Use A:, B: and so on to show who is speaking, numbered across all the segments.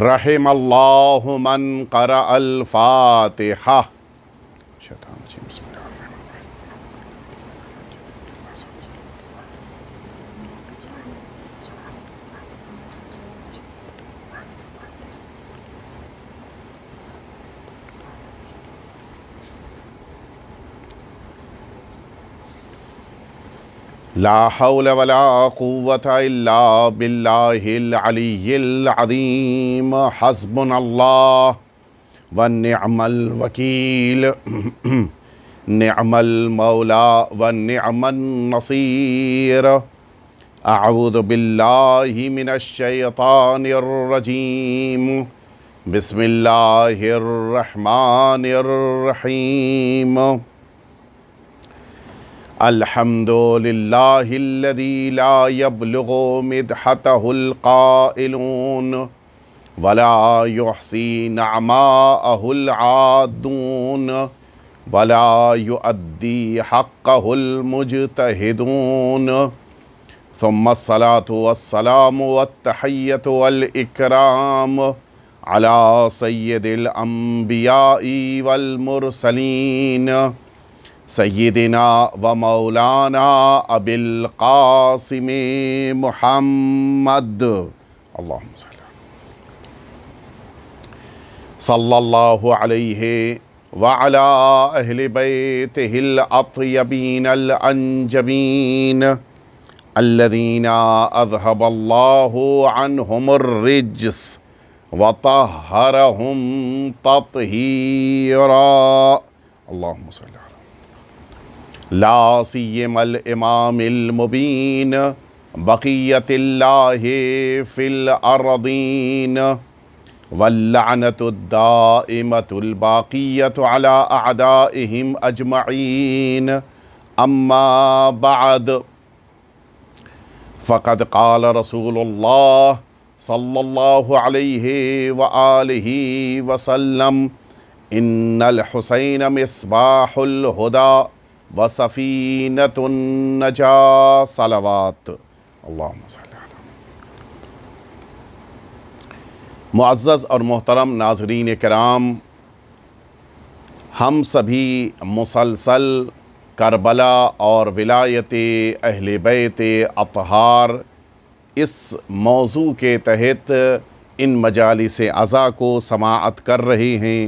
A: रहम मन कर अल्फ़ात لا حول ولا قوة إلا بالله العلي العظيم حسبنا الله ونعم الوكيل نعم المولى ونعم النصير أعوذ بالله من الشيطان الرجيم بسم الله الرحمن الرحيم الحمد لله الذي لا يبلغ مدحته القائلون ولا يحصي نعماءه العادون ولا يؤدي حقه المجتهدون ثم الصلاة والسلام والتحية والإكرام على سيد الأنبياء والمرسلين सैदिना व मौलाना अबिल कासिम मुहम्मद सल्लल्लाहु अल्लदीना अजहबल्लाहु अनहुमर्रिज्स वतहरहुम तत्हीरा लासीमल इमामिलमुबीन बक़ीतिल्लाह फ़िल अरदीन वल्लानतुद्दामतुल्बाक़ीत अला अदाइम अजमईन अम्मा बाद फ़कद काल रसूलुल्लाह सल्लल्लाहु अलैहि व आलिहि वसल्लम इन्नल हुसैन व मुआज़ और मोहतरम नाजरीन कराम हम सभी मुसलसल करबला और विलायत अहल बैत अतहार इस मौजू के तहत इन मजालिस अज़ा को समात कर रहे हैं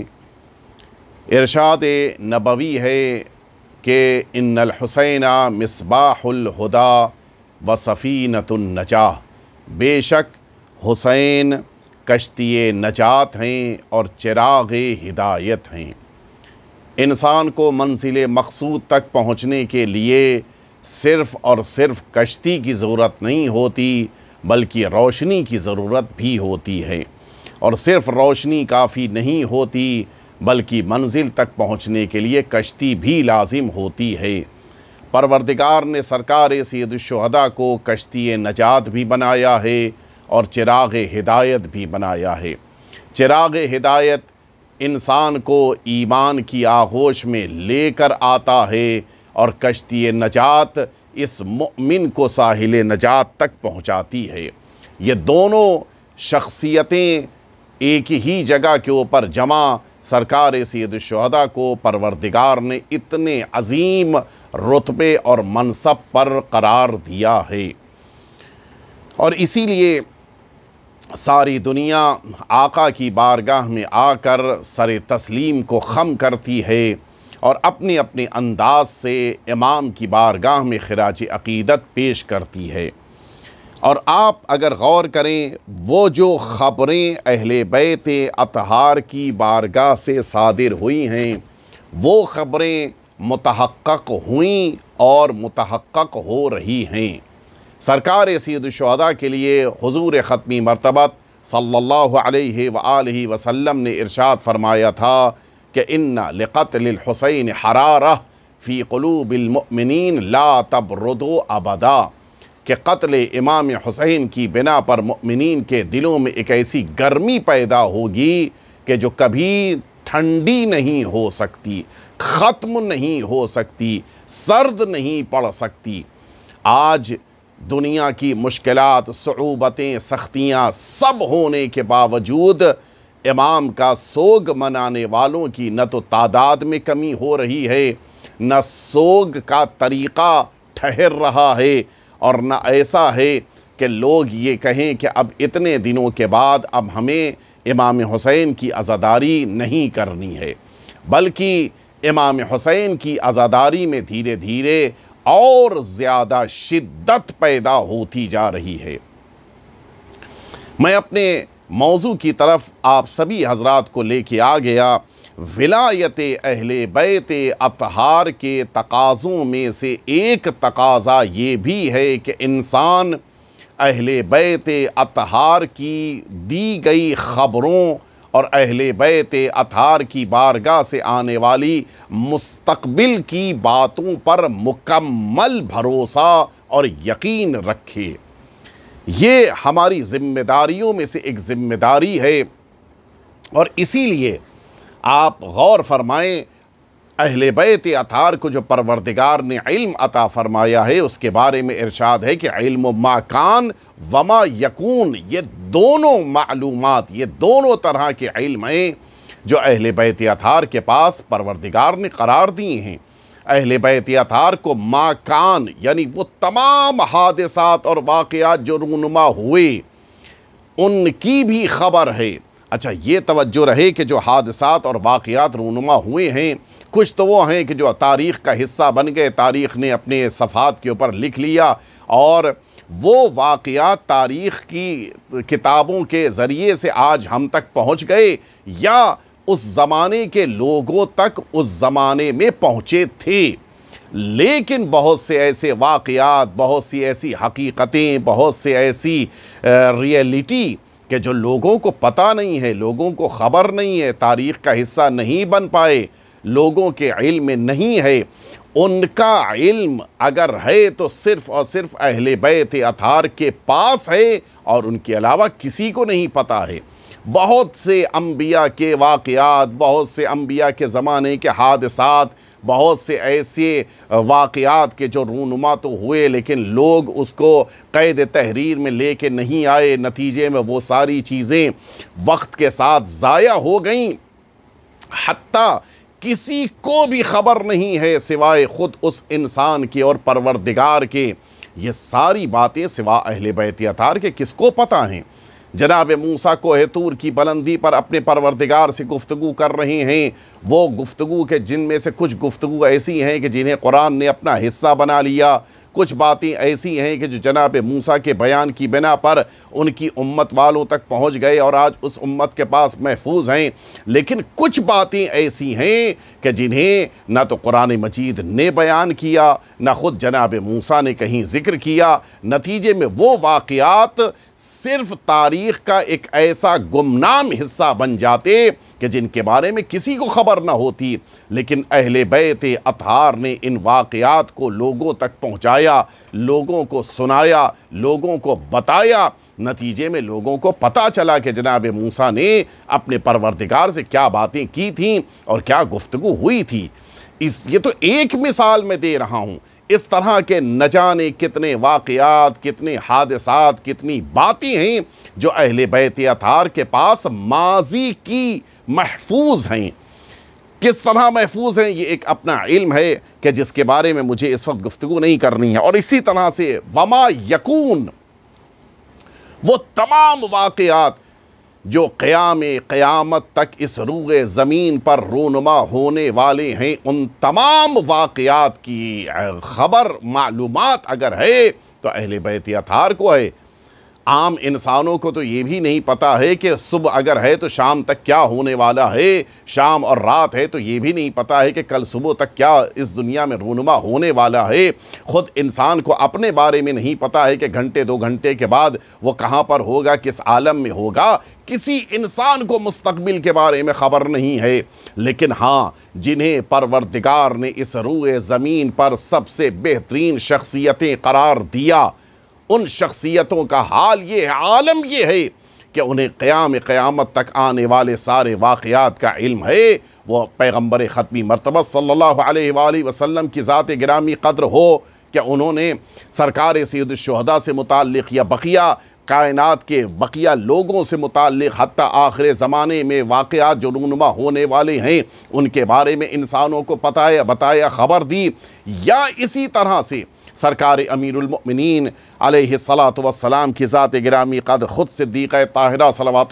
A: इरशाद नबवी है कि इन मिसबाहुदा व सफ़ीनतुलनजा बेशक हुसैन कश्ती नजात हैं और चिराग हिदायत हैं इंसान को मंजिल मकसूद तक पहुँचने के लिए सिर्फ़ और सिर्फ कश्ती की ज़रूरत नहीं होती बल्कि रोशनी की ज़रूरत भी होती है और सिर्फ़ रोशनी काफ़ी नहीं होती बल्कि मंजिल तक पहुँचने के लिए कश्ती भी लाजिम होती है परवरदिगार ने सरकार सैदुलशहदा को कश्ती नजात भी बनाया है और चिराग हिदायत भी बनाया है चिराग हिदायत इंसान को ईमान की आगोश में लेकर आता है और कश्ती नजात इस मुमिन को साहिल नजात तक पहुंचाती है ये दोनों शख्सियतें एक ही जगह के ऊपर जमा सरकार शहदा को परवरदिगार ने इतने अजीम रुतबे और मनसब पर करार दिया है और इसीलिए सारी दुनिया आका की बारगाह में आकर सर तस्लीम को खम करती है और अपने अपने अंदाज से इमाम की बारगाह में खराज अकीदत पेश करती है और आप अगर गौर करें वो जो ख़बरें अहल बैत अतहार की बारगाह से सादिर हुई हैं वो ख़बरें मतहक़ हुई और मतहक़ हो रही हैं सरकार सैदशहदा के लिए हजूर ख़त्मी मरतबत सल्ला वसम ने इरशाद फरमाया था कि इन्ना लक़तलहसैन हरारह फ़ी कलूबिलमिन ला तब रुदो अबदा कि कत्ल इमाम हुसैन की बिना पर ममिन के दिलों में एक ऐसी गर्मी पैदा होगी कि जो कभी ठंडी नहीं हो सकती ख़त्म नहीं हो सकती सर्द नहीं पड़ सकती आज दुनिया की मुश्किल सूबतें सख्तियाँ सब होने के बावजूद इमाम का सोग मनाने वालों की न तो तादाद में कमी हो रही है न सोग का तरीक़ा ठहर रहा है और न ऐसा है कि लोग ये कहें कि अब इतने दिनों के बाद अब हमें इमाम हुसैन की आज़ादारी नहीं करनी है बल्कि इमाम हुसैन की आज़ादारी में धीरे धीरे और ज़्यादा शिद्दत पैदा होती जा रही है मैं अपने मौजू की तरफ आप सभी हजरात को लेके आ गया विलायत अहल बैत अतहार के तकाज़ों में से एक तकाज़ा ये भी है कि इंसान अहल बैत अतहार की दी गई ख़बरों और अहल बैत अतहार की बारगाह से आने वाली मुस्तबिल की बातों पर मुकम्मल भरोसा और यकीन रखे ये हमारी ज़िम्मेदारियों में से एक ज़िम्मेदारी है और इसीलिए आप गौर फरमाएँ अहल बैत अतार को जो परवरदिगार ने इल्म अता फ़रमाया है उसके बारे में इरशाद है कि इल्म माकान वमा यकून ये दोनों मालूम ये दोनों तरह के इल्म हैं जो अहल बैत अतार के पास परवरदिगार ने करार दिए हैं अहल बैत अतार को माकान यानी वो तमाम हादसात और वाक़ात जो रूनुमा हुए उनकी भी खबर है अच्छा ये तवज्जो रहे कि जो हादसा और वाक़ात रूनुमा हुए हैं कुछ तो वो हैं कि जो तारीख़ का हिस्सा बन गए तारीख़ ने अपने सफ़ात के ऊपर लिख लिया और वो वाक़ात तारीख़ की किताबों के ज़रिए से आज हम तक पहुँच गए या उस ज़माने के लोगों तक उस ज़माने में पहुँचे थे लेकिन बहुत से ऐसे वाक़ात बहुत सी ऐसी हकीकतें बहुत से ऐसी रियलिटी कि जो लोगों को पता नहीं है लोगों को ख़बर नहीं है तारीख़ का हिस्सा नहीं बन पाए लोगों के इल में नहीं है उनका इल्म अगर है तो सिर्फ़ और सिर्फ अहल बैत अतार के पास है और उनके अलावा किसी को नहीं पता है बहुत से अम्बिया के वाक़ात बहुत से अम्बिया के ज़माने के हादसात बहुत से ऐसे वाक़ात के जो रूनुमा तो हुए लेकिन लोग उसको क़ैद तहरीर में ले कर नहीं आए नतीजे में वो सारी चीज़ें वक्त के साथ ज़ाया हो गईं हती किसी को भी ख़बर नहीं है सिवाय ख़ुद उस इंसान के और परवरदिगार के ये सारी बातें सिवा अहल बैतियातार के किसको पता हैं जनाब मूसा को हैतूर की बुलंदी पर अपने परवरदिगार से गुफ्तु कर रहे हैं वो गुफ्तु के जिनमें से कुछ गुफ्तु ऐसी हैं कि जिन्हें कुरान ने अपना हिस्सा बना लिया कुछ बातें ऐसी हैं कि जो जनाब मूसा के बयान की बिना पर उनकी उम्मत वालों तक पहुँच गए और आज उस उम्मत के पास महफूज हैं लेकिन कुछ बातें ऐसी हैं कि जिन्हें ना तो कुरान मजीद ने बयान किया ना ख़ुद जनाब मूसा ने कहीं ज़िक्र किया नतीजे में वो वाक़ात सिर्फ़ तारीख़ का एक ऐसा गुमनाम हिस्सा बन जाते कि जिनके बारे में किसी को खबर न होती लेकिन अहल बैत अतहार ने इन वाकयात को लोगों तक पहुँचाया लोगों को सुनाया लोगों को बताया नतीजे में लोगों को पता चला कि जनाब मूसा ने अपने परवरदिगार से क्या बातें की थी और क्या गुफ्तु हुई थी इस ये तो एक मिसाल मैं दे रहा हूँ इस तरह के न जाने कितने वाक़ात कितने हादसात कितनी बातें हैं जो अहल बैत अतार के पास माजी की महफूज हैं किस तरह महफूज हैं ये एक अपना इल्म है कि जिसके बारे में मुझे इस वक्त गुफ्तु नहीं करनी है और इसी तरह से वमा यकून वो तमाम वाक़ात जो क़याम क़यामत तक इस रूग ज़मीन पर रोनमा होने वाले हैं उन तमाम वाक़ात की ख़बर मालूम अगर है तो अहल बैत अतार को है आम इंसानों को तो ये भी नहीं पता है कि सुबह अगर है तो शाम तक क्या होने वाला है शाम और रात है तो ये भी नहीं पता है कि कल सुबह तक क्या इस दुनिया में रूनुमा होने वाला है ख़ुद इंसान को अपने बारे में नहीं पता है कि घंटे दो घंटे के बाद वो कहाँ पर होगा किस आलम में होगा किसी इंसान को मुस्तबिल के बारे में ख़बर नहीं है लेकिन हाँ जिन्हें परवरदिगार ने इस रूए ज़मीन पर सबसे बेहतरीन शख्सियतें करार दिया उन शख्सियतों का हाल ये है आलम ये है कि उन्हें क़्याम क़्यामत तक आने वाले सारे वाक़ात का इल्म है वह पैगम्बर ख़तमी मरतबा सल्ला वसम की ज़ात ग्रामी कदर हो कि उन्होंने सरकार सैदशहदा से मुतक़ या बकिया कायनात के बकिया लोगों से मुतक़ हती आखिर ज़माने में वाक़ जो रूनुमा होने वाले हैं उनके बारे में इंसानों को पताया बताया ख़बर दी या इसी तरह से सरकार अमीरमिन सलात वसलाम की ज़ात ग्रामी कदर ख़ुद सिद्दीक़ ताहरा सलवा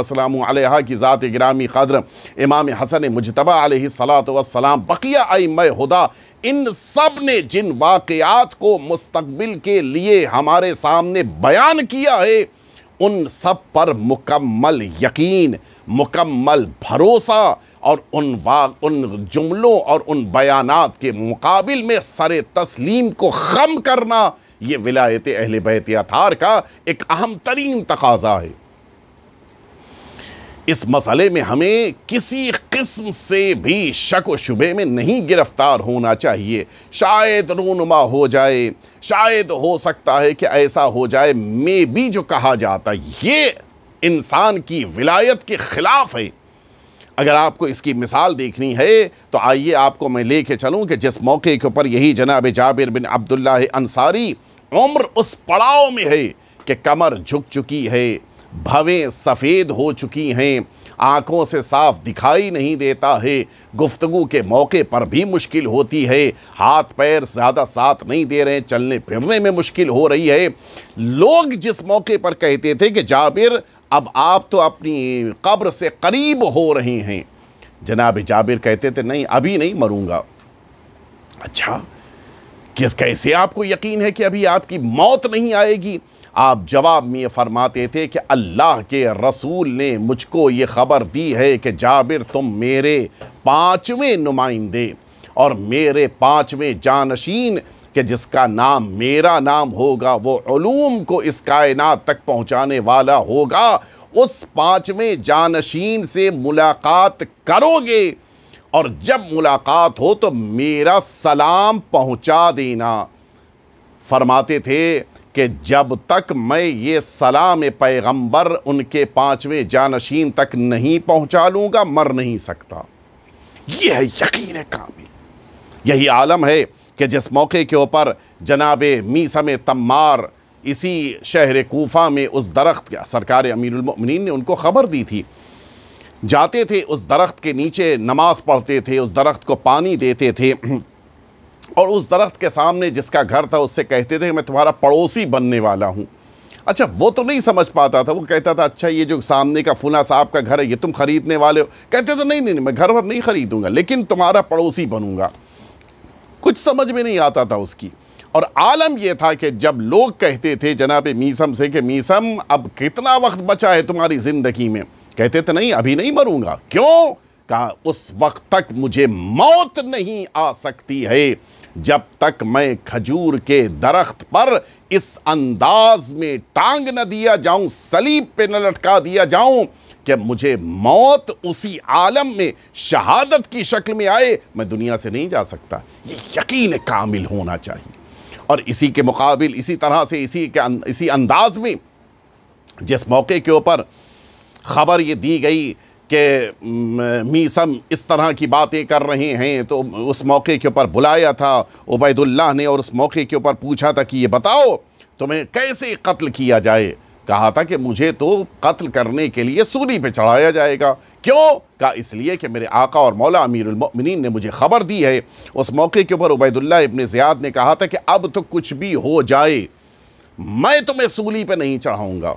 A: वसलाम की ज़ात ग्रामी कदर इमाम हसन मुजतबा सलात वसलाम बकिया आइम हुदा इन सब ने जिन वाक़ात को मुस्तबिल के लिए हमारे सामने बयान किया है उन सब पर मुकम्मल यकीन मुकम्मल भरोसा और उन वाक उन जुमलों और उन बयानात के मुकाबल में सर तस्लीम को खम करना ये विलायत अहल बैत अतार का एक अहम तरीन तकाजा है इस मसले में हमें किसी किस्म से भी शक व शुबे में नहीं गिरफ्तार होना चाहिए शायद रूनुमा हो जाए शायद हो सकता है कि ऐसा हो जाए मे भी जो कहा जाता ये इंसान की विलायत के ख़िलाफ़ है अगर आपको इसकी मिसाल देखनी है तो आइए आपको मैं ले कर चलूँ कि जिस मौके के ऊपर यही जनाब जाबिर बिन अब्दुल्ला अंसारी उम्र उस पड़ाव में है कि कमर झुक चुकी है भवें सफ़ेद हो चुकी हैं आँखों से साफ दिखाई नहीं देता है गुफ्तु के मौके पर भी मुश्किल होती है हाथ पैर ज़्यादा साथ नहीं दे रहे चलने फिरने में मुश्किल हो रही है लोग जिस मौके पर कहते थे कि जाबिर अब आप तो अपनी कब्र से करीब हो रहे हैं जनाब जाबिर कहते थे नहीं अभी नहीं मरूंगा अच्छा किस कैसे आपको यकीन है कि अभी आपकी मौत नहीं आएगी आप जवाब में फरमाते थे कि अल्लाह के रसूल ने मुझको ये ख़बर दी है कि जाबिर तुम मेरे पाँचवें नुमाइंदे और मेरे पाँचवें जानशीन के जिसका नाम मेरा नाम होगा वो को इस कायनात तक पहुँचाने वाला होगा उस पाँचवें जानशीन से मुलाकात करोगे और जब मुलाकात हो तो मेरा सलाम पहुँचा देना फरमाते थे कि जब तक मैं ये सलाम पैगंबर उनके पाँचवें जानशीन तक नहीं पहुँचा लूँगा मर नहीं सकता ये है यकीन कामिल यही आलम है कि जिस मौके के ऊपर जनाब मीसम तम्मार इसी शहर कोफा में उस दरख्त का सरकार अमीरमिन ने उनको ख़बर दी थी जाते थे उस दरख्त के नीचे नमाज़ पढ़ते थे उस दरख्त को पानी देते थे और उस दरख्त के सामने जिसका घर था उससे कहते थे मैं तुम्हारा पड़ोसी बनने वाला हूँ अच्छा वो तो नहीं समझ पाता था वो कहता था अच्छा ये जो सामने का फुला साहब का घर है ये तुम खरीदने वाले हो कहते थे नहीं नहीं मैं घर भर नहीं खरीदूँगा लेकिन तुम्हारा पड़ोसी बनूंगा कुछ समझ में नहीं आता था उसकी और आलम यह था कि जब लोग कहते थे जनाब मीसम से कि मीसम अब कितना वक्त बचा है तुम्हारी ज़िंदगी में कहते थे नहीं अभी नहीं मरूंगा क्यों कहा उस वक्त तक मुझे मौत नहीं आ सकती है जब तक मैं खजूर के दरख्त पर इस अंदाज में टांग न दिया जाऊं सलीब पे न लटका दिया जाऊं कि मुझे मौत उसी आलम में शहादत की शक्ल में आए मैं दुनिया से नहीं जा सकता ये यकीन कामिल होना चाहिए और इसी के मुकाबल इसी तरह से इसी के अं-, इसी अंदाज में जिस मौके के ऊपर ख़बर ये दी गई कि मीसम इस तरह की बातें कर रहे हैं तो उस मौके के ऊपर बुलाया था उबैदुल्लाह ने और उस मौके के ऊपर पूछा था कि ये बताओ तुम्हें कैसे कत्ल किया जाए कहा था कि मुझे तो कत्ल करने के लिए सूली पे चढ़ाया जाएगा क्यों कहा इसलिए कि मेरे आका और मौला अमीरमिन ने मुझे ख़बर दी है उस मौके के ऊपर उबैदुल्ला इबन ज़ियाद ने कहा था कि अब तो कुछ भी हो जाए मैं तुम्हें सूली पे नहीं चढ़ाऊँगा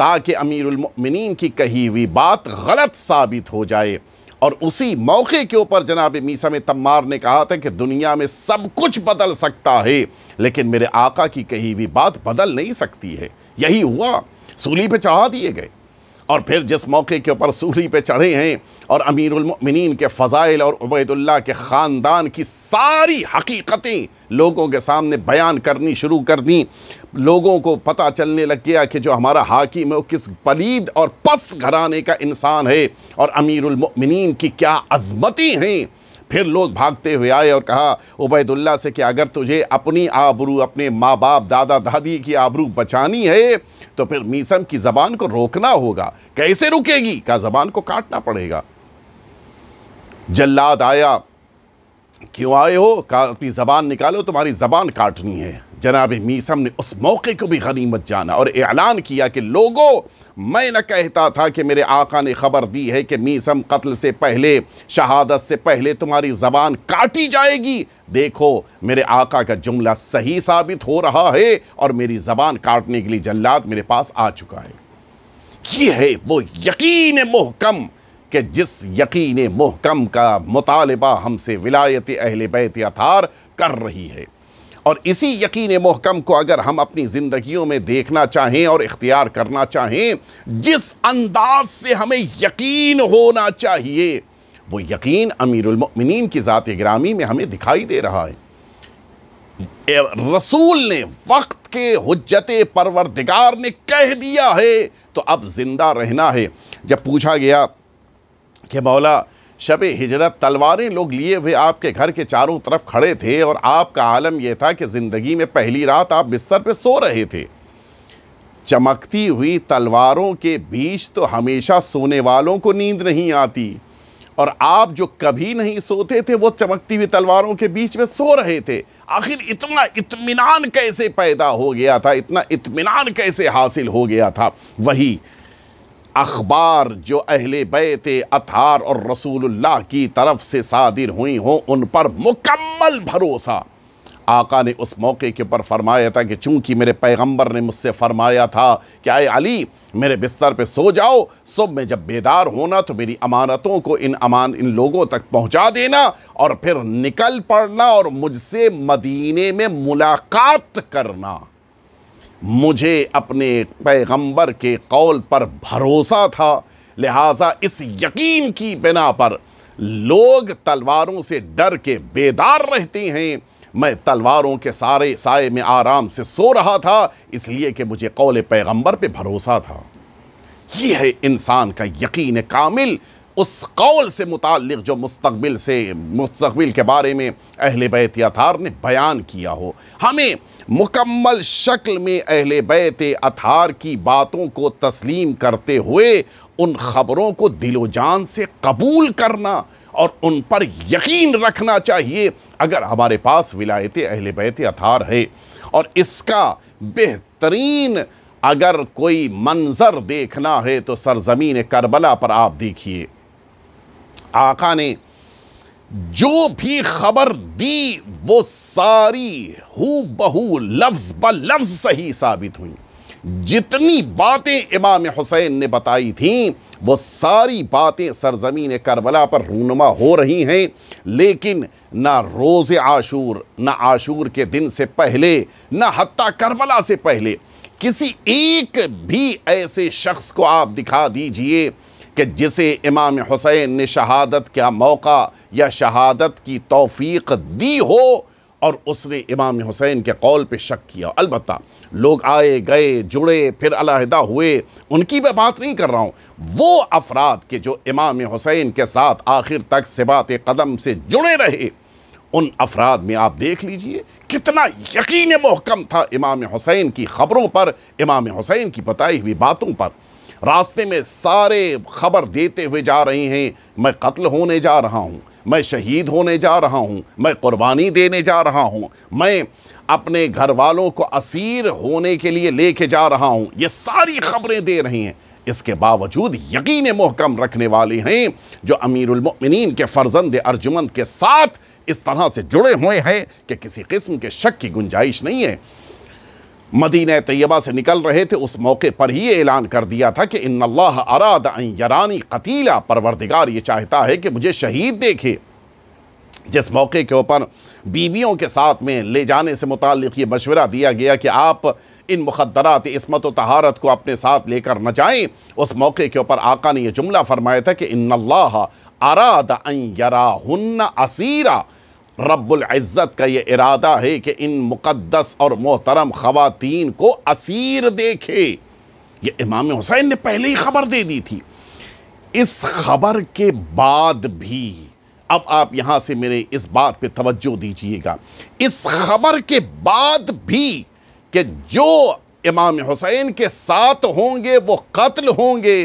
A: ताकि अमीरमिन की कही हुई बात गलत साबित हो जाए और उसी मौके के ऊपर जनाब मीसा में तम्मार ने कहा था कि दुनिया में सब कुछ बदल सकता है लेकिन मेरे आका की कही हुई बात बदल नहीं सकती है यही हुआ सूली पे चढ़ा दिए गए और फिर जिस मौके के ऊपर सूरी पे चढ़े हैं और अमीरमिन के फ़ज़ाइल और उबैदुल्ला के ख़ानदान की सारी हकीकतें लोगों के सामने बयान करनी शुरू कर दी लोगों को पता चलने लग गया कि जो हमारा हाकिम है वो किस बलीद और पस्त घराने का इंसान है और अमीरमिन की क्या अजमती हैं फिर लोग भागते हुए आए और कहा उबैदुल्ला से कि अगर तुझे अपनी आबरू अपने माँ बाप दादा दादी की आबरू बचानी है तो फिर मीसम की ज़बान को रोकना होगा कैसे रुकेगी का ज़बान को काटना पड़ेगा जल्लाद आया क्यों आए हो का अपनी ज़बान निकालो तुम्हारी ज़बान काटनी है जनाब मीसम ने उस मौके को भी गनीमत जाना और ऐलान किया कि लोगों मैं न कहता था कि मेरे आका ने खबर दी है कि मीसम कत्ल से पहले शहादत से पहले तुम्हारी ज़बान काटी जाएगी देखो मेरे आका का जुमला सही साबित हो रहा है और मेरी ज़बान काटने के लिए जल्लाद मेरे पास आ चुका है ये है वो यकीन मोहकम कि जिस यकीन मोहकम का मुतालबा हमसे विलायत अहल बैत अथार कर रही है और इसी यकीन महकम को अगर हम अपनी ज़िंदगियों में देखना चाहें और इख्तियार करना चाहें जिस अंदाज से हमें यकीन होना चाहिए वो यकीन अमीरमिन की ज़ात ग्रामी में हमें दिखाई दे रहा है रसूल ने वक्त के हजत परवरदिगार ने कह दिया है तो अब ज़िंदा रहना है जब पूछा गया कि मौला शब हिजरत तलवारें लोग लिए हुए आपके घर के चारों तरफ खड़े थे और आपका आलम यह था कि ज़िंदगी में पहली रात आप बिस्तर पर सो रहे थे चमकती हुई तलवारों के बीच तो हमेशा सोने वालों को नींद नहीं आती और आप जो कभी नहीं सोते थे वो चमकती हुई तलवारों के बीच में सो रहे थे आखिर इतना इतमान कैसे पैदा हो गया था इतना इतमान कैसे हासिल हो गया था वही अखबार जो अहल बैत अतार और रसूलुल्लाह की तरफ से सादिर हुई हों उन पर मुकम्मल भरोसा आका ने उस मौके के ऊपर फरमाया था कि चूँकि मेरे पैगंबर ने मुझसे फरमाया था कि आए अली मेरे बिस्तर पे सो जाओ सुबह में जब बेदार होना तो मेरी अमानतों को इन अमान इन लोगों तक पहुंचा देना और फिर निकल पड़ना और मुझसे मदीने में मुलाकात करना मुझे अपने पैगंबर के कौल पर भरोसा था लिहाजा इस यकीन की बिना पर लोग तलवारों से डर के बेदार रहते हैं मैं तलवारों के सारे साय में आराम से सो रहा था इसलिए कि मुझे कौल पैगंबर पे भरोसा था यह है इंसान का यकीन कामिल उस कौल से मुतक़ जो मुस्तबिल से मुस्तबिल के बारे में अहल बैत अथार ने बयान किया हो हमें मुकम्मल शक्ल में अहल बैत अतार की बातों को तस्लीम करते हुए उन ख़बरों को दिलो जान से कबूल करना और उन पर यकीन रखना चाहिए अगर हमारे पास विलायत अहल बैत अतार है और इसका बेहतरीन अगर कोई मंज़र देखना है तो सरजमीन करबला पर आप देखिए आका ने जो भी खबर दी वो सारी हु बहू लफ्ज ब लफ्ज सही साबित हुई जितनी बातें इमाम हुसैन ने बताई थीं वो सारी बातें सरजमीन करबला पर रूनमा हो रही हैं लेकिन ना रोज़ आशूर ना आशूर के दिन से पहले ना हती करबला से पहले किसी एक भी ऐसे शख्स को आप दिखा दीजिए कि जिसे इमाम हुसैन ने शहादत का मौका या शहादत की तौफीक दी हो और उसने इमाम हुसैन के कौल पे शक किया अलबत् लोग आए गए जुड़े फिर अलहदा हुए उनकी मैं बात नहीं कर रहा हूँ वो अफराद के जो इमाम हुसैन के साथ आखिर तक सिबात कदम से जुड़े रहे उन अफराद में आप देख लीजिए कितना यकीन महकम था इमाम हुसैन की ख़बरों पर इमाम हुसैन की बताई हुई बातों पर रास्ते में सारे खबर देते हुए जा रहे हैं मैं कत्ल होने जा रहा हूँ मैं शहीद होने जा रहा हूँ मैं कुर्बानी देने जा रहा हूँ मैं अपने घर वालों को असीर होने के लिए लेके जा रहा हूँ ये सारी खबरें दे रही हैं इसके बावजूद यकीन मोहकम रखने वाले हैं जो अमीरमिन के फर्जंद अर्जुमंद के साथ इस तरह से जुड़े हुए हैं कि किसी किस्म के शक की गुंजाइश नहीं है मदीन तैयबा से निकल रहे थे उस मौके पर ही ऐलान कर दिया था कि इन अल्लाह अराद यरानी कतीला परवरदिगार ये चाहता है कि मुझे शहीद देखे जिस मौके के ऊपर बीवियों के साथ में ले जाने से मुतल ये मशवरा दिया गया कि आप इन मुखदरात इसमत व तहारत को अपने साथ लेकर न जाएं उस मौके के ऊपर आका ने यह जुमला फरमाया था कि इन अल्लाह अराद अन यरा हन्ना असीरा रब्बुल इज़्ज़त का ये इरादा है कि इन मुक़दस और मोहतरम ख़वातीन को असीर देखे ये इमाम हुसैन ने पहले ही ख़बर दे दी थी इस ख़बर के बाद भी अब आप यहाँ से मेरे इस बात पे तवज्जो दीजिएगा इस ख़बर के बाद भी कि जो इमाम हुसैन के साथ होंगे वो कत्ल होंगे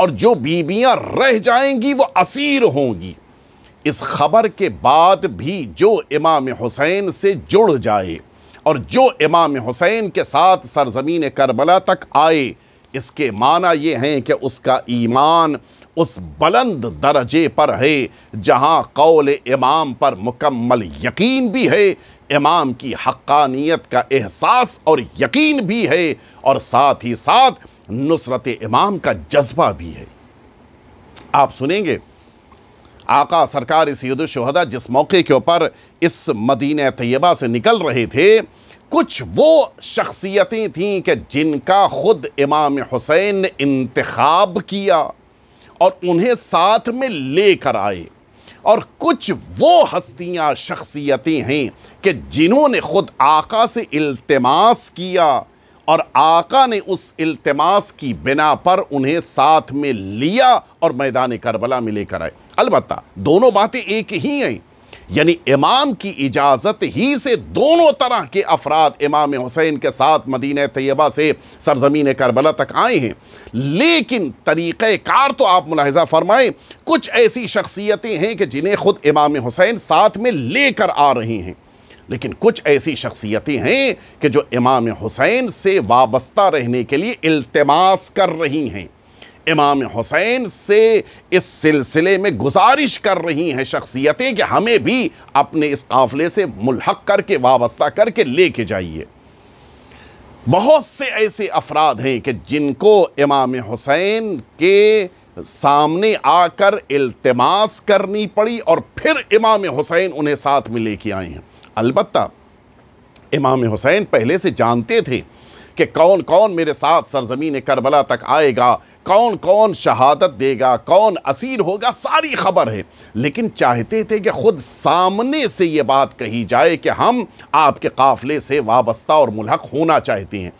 A: और जो बीबियाँ रह जाएंगी वो असीर होंगी इस खबर के बाद भी जो इमाम हुसैन से जुड़ जाए और जो इमाम हुसैन के साथ सरजमीन करबला तक आए इसके माना ये हैं कि उसका ईमान उस बुलंद दर्जे पर है जहाँ कौल इमाम पर मुकम्मल यकीन भी है इमाम की हक्कानियत का एहसास और यकीन भी है और साथ ही साथ नुसरत इमाम का जज्बा भी है आप सुनेंगे आका सरकार शहदा जिस मौके के ऊपर इस मदीन तयबा से निकल रहे थे कुछ वो शख्सियतें थीं कि जिनका ख़ुद इमाम हुसैन ने इंतखब किया और उन्हें साथ में लेकर आए और कुछ वो हस्तियाँ शख्सियतें हैं कि जिन्होंने ख़ुद आका से इल्तमास किया और आका ने उस इल्तमास की बिना पर उन्हें साथ में लिया और मैदान करबला में लेकर आए अलबत् दोनों बातें एक ही हैं यानी इमाम की इजाज़त ही से दोनों तरह के अफराद इमाम हुसैन के साथ मदीन तैयबा से सरजमीन करबला तक आए हैं लेकिन तरीक़ार तो आप मुलाहजा फरमाएं कुछ ऐसी शख्सियतें हैं कि जिन्हें ख़ुद इमाम हुसैन साथ में लेकर आ रही हैं लेकिन कुछ ऐसी शख्सियतें हैं कि जो इमाम हुसैन से वाबस्ता रहने के लिए इल्तमास कर रही हैं इमाम हुसैन से इस सिलसिले में गुजारिश कर रही हैं शख्सियतें कि हमें भी अपने इस काफ़िले से मुलहक करके वाबस्ता करके लेके जाइए बहुत से ऐसे अफराद हैं कि जिनको इमाम हुसैन के सामने आकर इल्तमास करनी पड़ी और फिर इमाम हुसैन उन्हें साथ में लेके आए हैं अलबत् इमाम हुसैन पहले से जानते थे कि कौन कौन मेरे साथ सरजमीन करबला तक आएगा कौन कौन शहादत देगा कौन असीर होगा सारी खबर है लेकिन चाहते थे कि ख़ुद सामने से ये बात कही जाए कि हम आपके काफ़िले से वाबस्ता और मुलहक होना चाहते हैं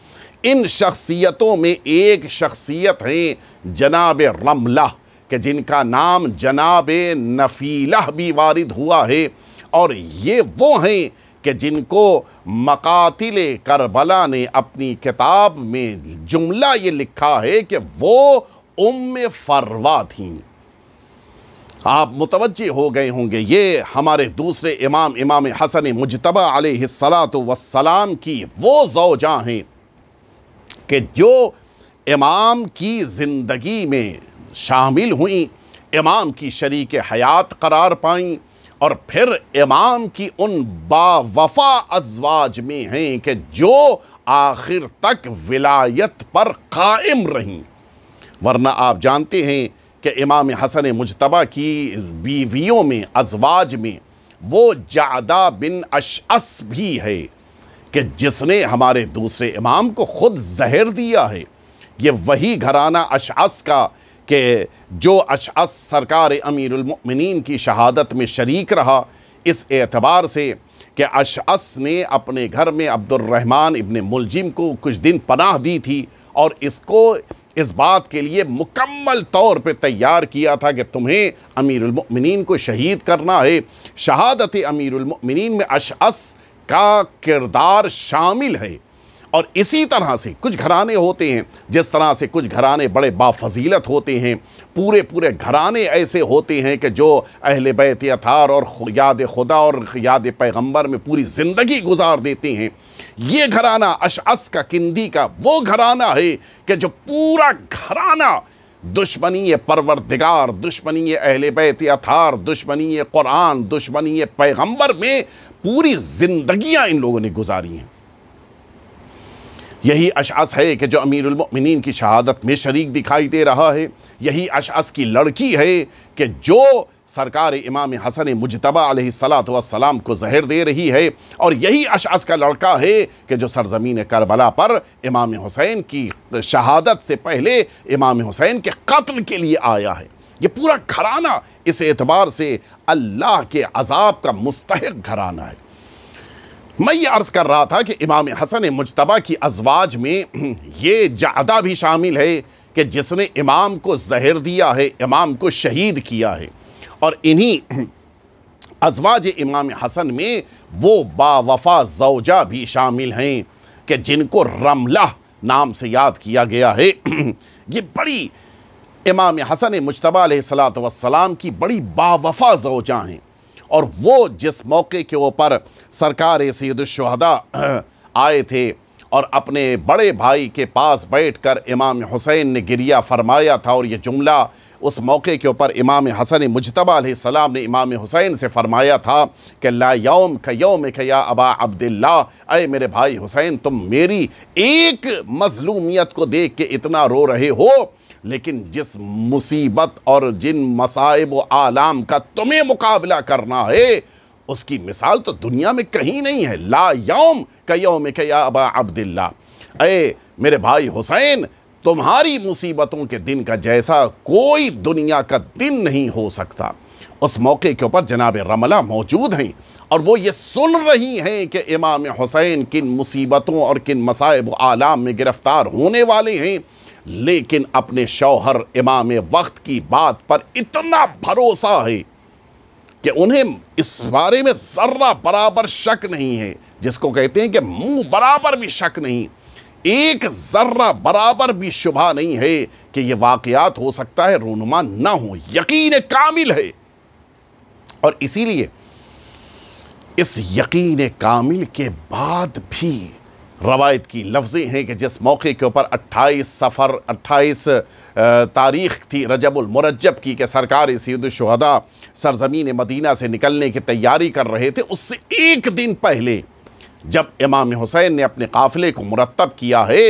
A: इन शख्सियतों में एक शख्सियत हैं जनाब रमला के जिनका नाम जनाब नफीला भी वारिद हुआ है और ये वो हैं कि जिनको मकातिल करबला ने अपनी किताब में जुमला ये लिखा है कि वो उम फरवा थी आप मुतवजह हो गए होंगे ये हमारे दूसरे इमाम इमाम हसन मुजतबा सलात वसलाम की वो जोजा हैं कि जो इमाम की ज़िंदगी में शामिल हुई इमाम की शरीक हयात करार पाई और फिर इमाम की उन बावफा अजवाज में हैं कि जो आखिर तक विलायत पर कायम रहीं वरना आप जानते हैं कि इमाम हसन मुजतबा की बीवियों में अजवाज में वो जादा बिन अशअस भी है कि जिसने हमारे दूसरे इमाम को ख़ुद जहर दिया है ये वही घराना अशअस का कि जो अशास सरकार अमीरमिन की शहादत में शरीक रहा इस एतबार से कि अशास ने अपने घर में अब्दुलरहमान इबन मुलजिम को कुछ दिन पनाह दी थी और इसको इस बात के लिए मुकम्मल तौर पे तैयार किया था कि तुम्हें अमीरमिन को शहीद करना है शहादत अमीरमिन में अशास का किरदार शामिल है और इसी तरह से कुछ घराने होते हैं जिस तरह से कुछ घराने बड़े बाफजीलत होते हैं पूरे पूरे घराने ऐसे होते हैं कि जो अहल बैत अथार और याद खुदा और याद पैगम्बर में पूरी ज़िंदगी गुजार देते हैं ये घराना अशअस का किंदी का वो घराना है कि जो पूरा घराना दुश्मनी परवरदिगार दुश्मनी अहल बैत अथार दुश्मनी क़ुरान दुश्मनी पैगम्बर में पूरी ज़िंदियाँ इन लोगों ने गुजारी हैं यही अशास है कि जो अमीर अमीरमिन की शहादत में शरीक दिखाई दे रहा है यही अशास की लड़की है कि जो सरकार इमाम हसन मुजतबा सलाम को जहर दे रही है और यही अशास का लड़का है कि जो सरजमीन करबला पर इमाम हुसैन की शहादत से पहले इमाम हुसैन के कत्ल के लिए आया है ये पूरा घराना इस एतबार से अल्लाह के अजाब का मुस्तक घराना है मैं ये अर्ज़ कर रहा था कि इमाम हसन मुशतबा की अजवाज में ये ज़्यादा भी शामिल है कि जिसने इमाम को जहर दिया है इमाम को शहीद किया है और इन्हीं अजवाज इमाम हसन में वो बावफा जौजा भी शामिल हैं कि जिनको रमला नाम से याद किया गया है ये बड़ी इमाम हसन मुशतबा सलात वसलाम की बड़ी बावफा जौजा हैं और वो जिस मौके के ऊपर सरकार सैदुलशहदा आए थे और अपने बड़े भाई के पास बैठकर इमाम हुसैन ने गिरिया फरमाया था और ये जुमला उस मौके के ऊपर इमाम हसन मुजतबा सलाम ने इमाम हुसैन से फ़रमाया था कि ला यौम कयोम कया अबा अब्दिल्ला अय मेरे भाई हुसैन तुम मेरी एक मज़लूमियत को देख के इतना रो रहे हो लेकिन जिस मुसीबत और जिन मसाइब आलाम का तुम्हें मुकाबला करना है उसकी मिसाल तो दुनिया में कहीं नहीं है ला यौम कयोम क्या अबा अब्दिल्ला अरे मेरे भाई हुसैन तुम्हारी मुसीबतों के दिन का जैसा कोई दुनिया का दिन नहीं हो सकता उस मौके के ऊपर जनाब रमला मौजूद हैं और वो ये सुन रही हैं कि इमाम हुसैन किन मुसीबतों और किन मसायब आलाम में गिरफ़्तार होने वाले हैं लेकिन अपने शौहर इमाम वक्त की बात पर इतना भरोसा है कि उन्हें इस बारे में ज़र्रा बराबर शक नहीं है जिसको कहते हैं कि मुंह बराबर भी शक नहीं एक ज़र्रा बराबर भी शुभा नहीं है कि ये वाकयात हो सकता है रूनुमा ना हो यकीन कामिल है और इसीलिए इस यकीन कामिल के बाद भी रवायत की लफ्ज़ें हैं कि जिस मौके के ऊपर 28 सफ़र 28 तारीख थी रजबुलमरजब की कि सरकार सैदुलशहदा सरजमीन मदीना से निकलने की तैयारी कर रहे थे उससे एक दिन पहले जब इमाम हुसैन ने अपने काफ़िले को मुरतब किया है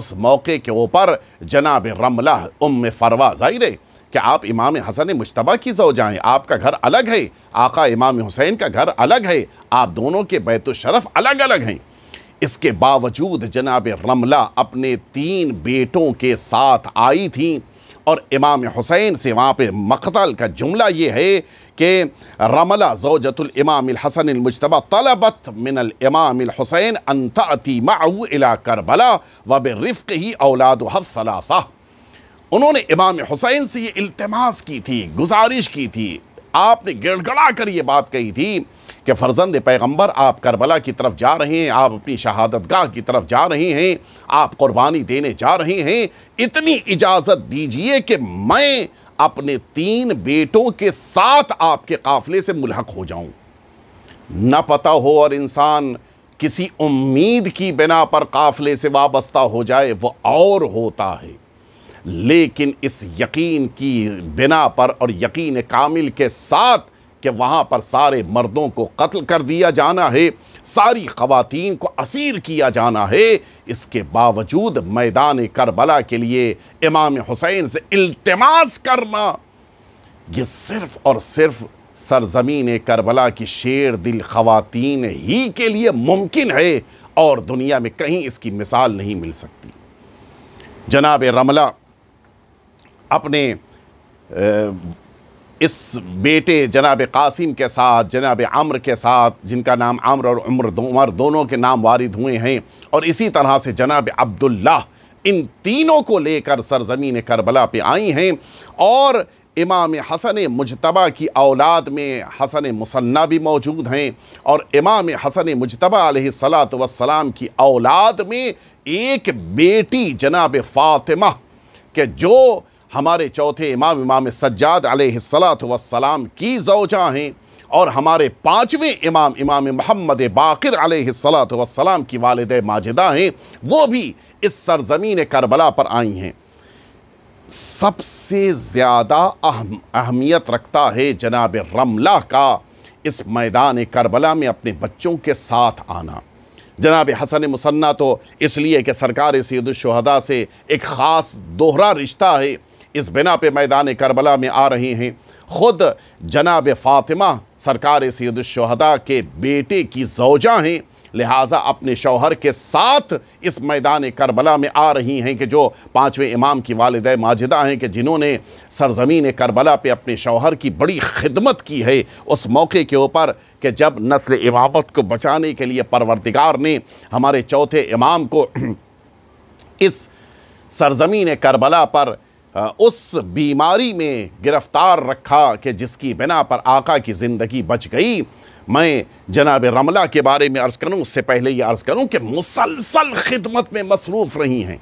A: उस मौके के ऊपर जनाब रमला उम फरवा ज़ाहिर है कि आप इमाम हसन मुशतबा की जाएँ आपका घर अलग है आका इमाम हुसैन का घर अलग है आप दोनों के बैतुशरफ़ अलग अलग हैं इसके बावजूद जनाब रमला अपने तीन बेटों के साथ आई थी और इमाम हुसैन से वहाँ पे मकतल का जुमला ये है कि रमला जोजतुल इमाम हसन मुशतबा तलबत मिनल इमाम हुसैन अंताती माऊ इला करबला वब रिफ़ ही औलाद हसलाफा उन्होंने इमाम हुसैन से ये इल्तमास की थी गुजारिश की थी आपने गिड़गड़ा कर ये बात कही थी कि फ़र्जंद पैगंबर आप करबला की तरफ जा रहे हैं आप अपनी शहादत गाह की तरफ जा रहे हैं आप कुर्बानी देने जा रहे हैं इतनी इजाज़त दीजिए कि मैं अपने तीन बेटों के साथ आपके काफ़िले से मुलहक हो जाऊँ न पता हो और इंसान किसी उम्मीद की बिना पर काफ़िले से वाबस्ता हो जाए वो और होता है लेकिन इस यकीन की बिना पर और यकीन कामिल के साथ कि वहाँ पर सारे मर्दों को कत्ल कर दिया जाना है सारी खवतिन को असीर किया जाना है इसके बावजूद मैदान करबला के लिए इमाम हुसैन से इल्तमास करना ये सिर्फ़ और सिर्फ़ सरजमीन करबला की शेर दिल खवातीन ही के लिए मुमकिन है और दुनिया में कहीं इसकी मिसाल नहीं मिल सकती जनाब रमला अपने इस बेटे जनाब कासिम के साथ जनाब आम्र के साथ जिनका नाम आम्र और उम्र दो, उमर दोनों के नाम वारिद हुए हैं और इसी तरह से जनाब अब्दुल्ला इन तीनों को लेकर सरजमीन करबला पे आई हैं और इमाम हसन मुजतबा की औलाद में हसन मुसन्ना भी मौजूद हैं और इमाम हसन मुजतबा सलात वसलाम की औलाद में एक बेटी जनाब फ़ातिमा के जो हमारे चौथे इमाम इमाम सज्जाद सलात वसलाम की जोजा हैं और हमारे पाँचवें इमाम इमाम महमद बाकर सलात वसलाम की वालद माजिदा हैं वो भी इस सरजमीन करबला पर आई हैं सबसे ज़्यादा अहम अहमियत रखता है जनाब रमला का इस मैदान करबला में अपने बच्चों के साथ आना जनाब हसन मुसन्ना तो इसलिए कि सरकार सैदुलशहदा से एक ख़ास दोहरा रिश्ता है इस बिना पे मैदान करबला में आ रही हैं ख़ुद जनाब फ़ातिमा सरकार सैदुलशहदा के बेटे की जौजा हैं लिहाजा अपने शौहर के साथ इस मैदान करबला में आ रही हैं कि जो पाँचवें इमाम की वालद माजिदा हैं कि जिन्होंने सरजमीन करबला पे अपने शौहर की बड़ी खिदमत की है उस मौके के ऊपर कि जब नस्ल इमामत को बचाने के लिए परवरदिगार ने हमारे चौथे इमाम को इस सरजमीन करबला पर उस बीमारी में गिरफ़्तार रखा कि जिसकी बिना पर आका की ज़िंदगी बच गई मैं जनाब रमला के बारे में अर्ज़ करूँ उससे पहले ये अर्ज़ करूँ कि मुसलसल खिदमत में मसरूफ़ रही हैं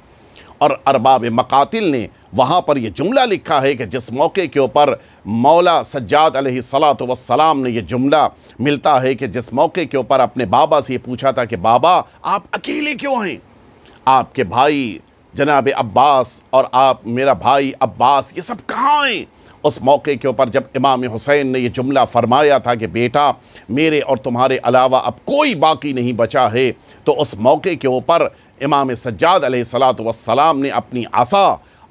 A: और अरबाब मकातिल ने वहाँ पर यह जुमला लिखा है कि जिस मौके के ऊपर मौला सज्जाद सलात वसलाम ने यह जुमला मिलता है कि जिस मौके के ऊपर अपने बाबा से ये पूछा था कि बाबा आप अकेले क्यों हैं आपके भाई जनाब अब्बास और आप मेरा भाई अब्बास ये सब कहाँ हैं उस मौके के ऊपर जब इमाम हुसैन ने यह जुमला फरमाया था कि बेटा मेरे और तुम्हारे अलावा अब कोई बाकी नहीं बचा है तो उस मौके के ऊपर इमाम सज्जाद सलाम ने अपनी आशा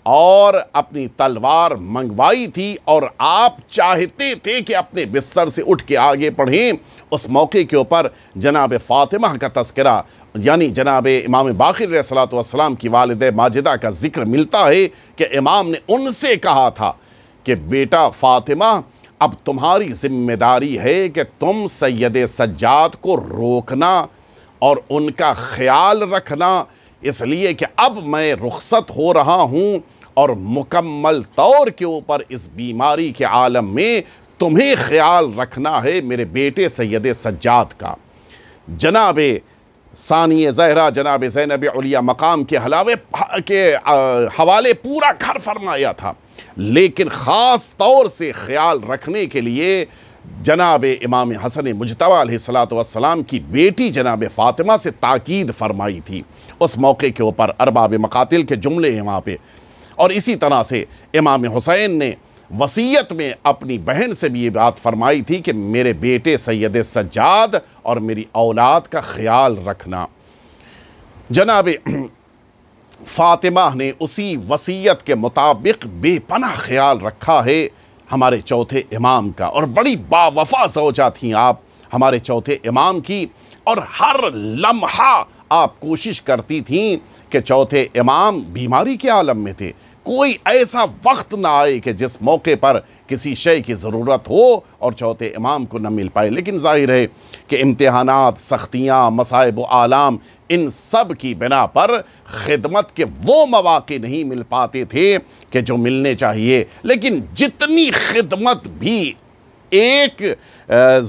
A: और अपनी तलवार मंगवाई थी और आप चाहते थे कि अपने बिस्तर से उठ के आगे पढ़ें उस मौके के ऊपर जनाब फातिमा का तस्करा यानी जनाब इमाम बाखिर सलाम की वालद माजिदा का जिक्र मिलता है कि इमाम ने उनसे कहा था कि बेटा फ़ातिमा अब तुम्हारी जिम्मेदारी है कि तुम सैद सज्जात को रोकना और उनका ख्याल रखना इसलिए कि अब मैं रुखसत हो रहा हूँ और मुकम्मल तौर के ऊपर इस बीमारी के आलम में तुम्हें ख्याल रखना है मेरे बेटे सैद सज्जात का जनाब सानिय जहरा जनाब जैनब उलिया मकाम के हलावे के हवाले पूरा घर फरमाया था लेकिन ख़ास तौर से ख्याल रखने के लिए जनाब इमाम हसन मुजतबा सलाम की बेटी जनाब फ़ातिमा से ताक़द फरमाई थी उस मौके के ऊपर अरबाब मकातिल के जुमले हैं वहाँ पर और इसी तरह से इमाम हुसैन ने वसीयत में अपनी बहन से भी ये बात फरमाई थी कि मेरे बेटे सैद सज्जाद और मेरी औलाद का ख्याल रखना जनाब फातिमा ने उसी वसीयत के मुताबिक बेपना ख्याल रखा है हमारे चौथे इमाम का और बड़ी बावफा सोचा थी आप हमारे चौथे इमाम की और हर लम्हा आप कोशिश करती थी कि चौथे इमाम बीमारी के आलम में थे कोई ऐसा वक्त ना आए कि जिस मौके पर किसी शय की ज़रूरत हो और चौथे इमाम को न मिल पाए लेकिन जाहिर है कि इम्तहान सख्तियाँ मसायब आलाम इन सब की बिना पर ख़िदमत के वो मौाक़े नहीं मिल पाते थे कि जो मिलने चाहिए लेकिन जितनी ख़िदमत भी एक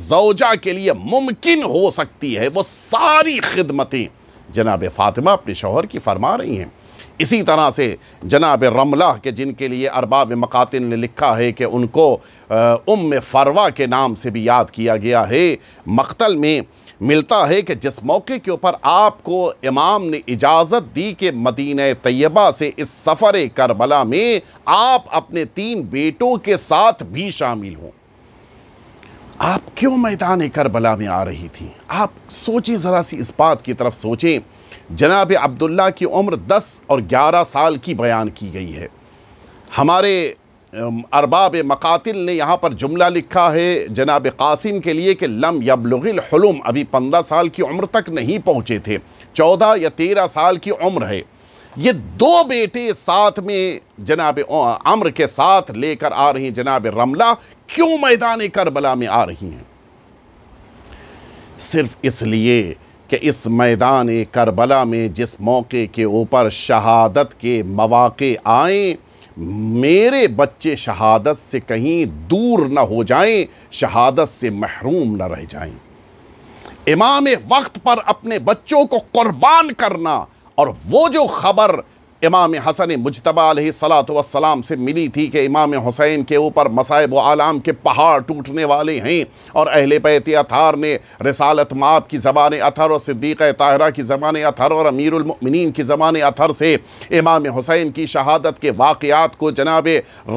A: जोजा के लिए मुमकिन हो सकती है वो सारी खिदमतें जनाब फातिमा अपने शोहर की फरमा रही हैं इसी तरह से जनाब रमला के जिनके लिए अरबाब मकातिन ने लिखा है कि उनको उम फरवा के नाम से भी याद किया गया है मख्तल में मिलता है कि जिस मौके के ऊपर आपको इमाम ने इजाज़त दी कि मदीन तयबा से इस सफ़र करबला में आप अपने तीन बेटों के साथ भी शामिल हों आप क्यों मैदान करबला में आ रही थी आप सोचें ज़रा सी इस बात की तरफ सोचें जनाब अब्दुल्ला की उम्र 10 और 11 साल की बयान की गई है हमारे अरबाब मकातिल ने यहाँ पर जुमला लिखा है जनाब कासिम के लिए कि लम यबलगिलहलुम अभी पंद्रह साल की उम्र तक नहीं पहुँचे थे चौदह या तेरह साल की उम्र है ये दो बेटे साथ में जनाब अम्र के साथ लेकर आ रही जनाब रमला क्यों मैदान करबला में आ रही हैं सिर्फ इसलिए कि इस मैदान करबला में जिस मौके के ऊपर शहादत के मौाक़े आए मेरे बच्चे शहादत से कहीं दूर न हो जाएं शहादत से महरूम न रह जाएं इमाम वक्त पर अपने बच्चों को क़ुरबान करना और वो जो ख़बर इमाम हसन मुजतबा वसलाम से मिली थी कि इमाम हुसैन के ऊपर मसायब आलाम के पहाड़ टूटने वाले हैं और अहल पैत अतार ने रसालत माप की ज़बान अथर और सिद्दीक़ ताहरा की ज़बान अथर और अमीरमिन की ज़बान अथर से इमाम हुसैन की शहादत के वाक़ात को जनाब